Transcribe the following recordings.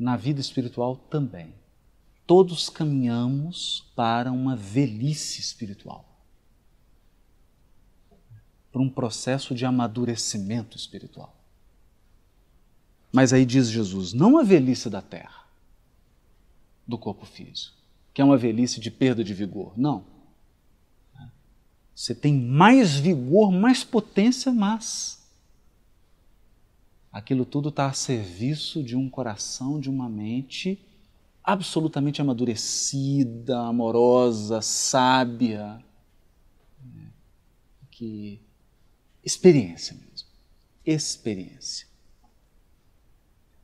na vida espiritual também. Todos caminhamos para uma velhice espiritual, para um processo de amadurecimento espiritual. Mas aí diz Jesus: não a velhice da terra, do corpo físico, que é uma velhice de perda de vigor. Não. Você tem mais vigor, mais potência, mas Aquilo tudo está a serviço de um coração, de uma mente absolutamente amadurecida, amorosa, sábia, né? que experiência mesmo, experiência,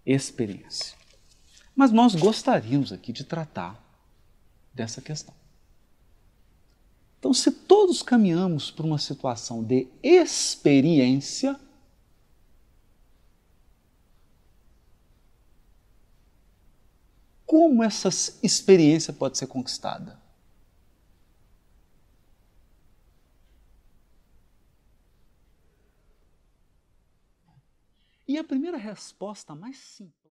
experiência. Mas nós gostaríamos aqui de tratar dessa questão. Então, se todos caminhamos para uma situação de experiência, Como essa experiência pode ser conquistada? E a primeira resposta mais simples.